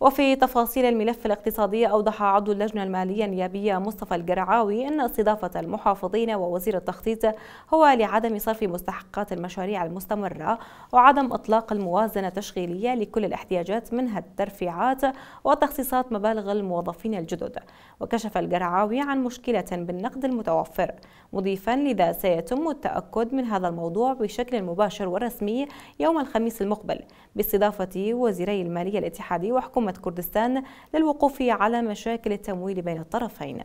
وفي تفاصيل الملف الاقتصادي أوضح عضو اللجنة المالية النيابية مصطفى الجرعاوي أن استضافة المحافظين ووزير التخطيط هو لعدم صرف مستحقات المشاريع المستمرة وعدم إطلاق الموازنة التشغيلية لكل الاحتياجات منها الترفيعات وتخصيصات مبالغ الموظفين الجدد وكشف الجرعاوي عن مشكلة بالنقد المتوفر مضيفا لذا سيتم التأكد من هذا الموضوع بشكل مباشر ورسمي يوم الخميس المقبل باستضافة وزيري المالية الاتحادي وحكومة حكومة كردستان للوقوف على مشاكل التمويل بين الطرفين